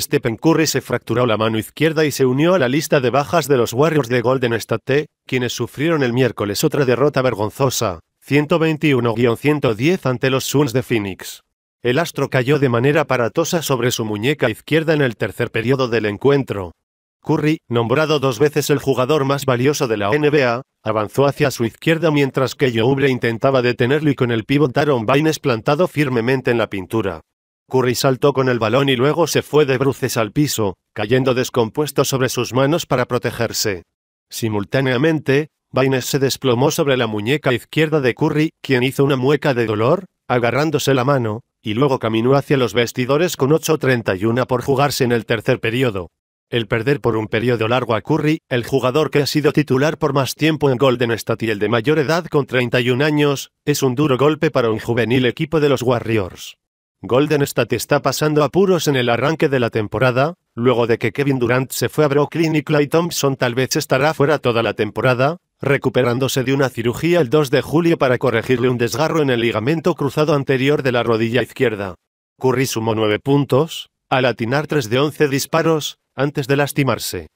Stephen Curry se fracturó la mano izquierda y se unió a la lista de bajas de los Warriors de Golden State, quienes sufrieron el miércoles otra derrota vergonzosa, 121-110 ante los Suns de Phoenix. El astro cayó de manera aparatosa sobre su muñeca izquierda en el tercer periodo del encuentro. Curry, nombrado dos veces el jugador más valioso de la NBA, avanzó hacia su izquierda mientras que Youbre intentaba detenerlo y con el pivot Aaron Baines plantado firmemente en la pintura. Curry saltó con el balón y luego se fue de bruces al piso, cayendo descompuesto sobre sus manos para protegerse. Simultáneamente, Baines se desplomó sobre la muñeca izquierda de Curry, quien hizo una mueca de dolor, agarrándose la mano, y luego caminó hacia los vestidores con 8.31 por jugarse en el tercer periodo. El perder por un periodo largo a Curry, el jugador que ha sido titular por más tiempo en Golden State y el de mayor edad con 31 años, es un duro golpe para un juvenil equipo de los Warriors. Golden State está pasando apuros en el arranque de la temporada, luego de que Kevin Durant se fue a Brooklyn y Clay Thompson tal vez estará fuera toda la temporada, recuperándose de una cirugía el 2 de julio para corregirle un desgarro en el ligamento cruzado anterior de la rodilla izquierda. Curry sumó 9 puntos, al atinar 3 de 11 disparos, antes de lastimarse.